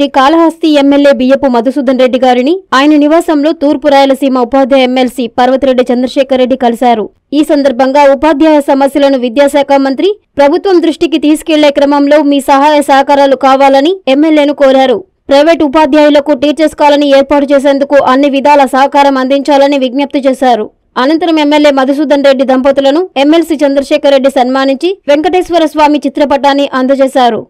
Shri Kalahasti MLA బియ్యపు మధుసూదన్ రెడ్డి గారిని ఆయన నివాసంలో తూర్పు రాయలసీమ ఉపాధ్యాయ ఎమ్మెల్సీ పర్వతిరెడ్డి చంద్రశేఖర్ రెడ్డి కలిశారు ఈ సందర్భంగా ఉపాధ్యాయ సమస్యలను విద్యాశాఖ మంత్రి ప్రభుత్వం దృష్టికి తీసుకెళ్లే క్రమంలో మీ సహాయ సహకారాలు కావాలని ఎమ్మెల్యేను కోరారు ప్రైవేట్ ఉపాధ్యాయులకు టీచర్స్ కాలనీ ఏర్పాటు చేసేందుకు అన్ని విధాల సహకారం అందించాలని విజ్ఞప్తి చేశారు అనంతరం ఎమ్మెల్యే మధుసూదన్ రెడ్డి దంపతులను ఎమ్మెల్సీ చంద్రశేఖర్ రెడ్డి సన్మానించి వెంకటేశ్వర స్వామి చిత్రపటాన్ని అందజేశారు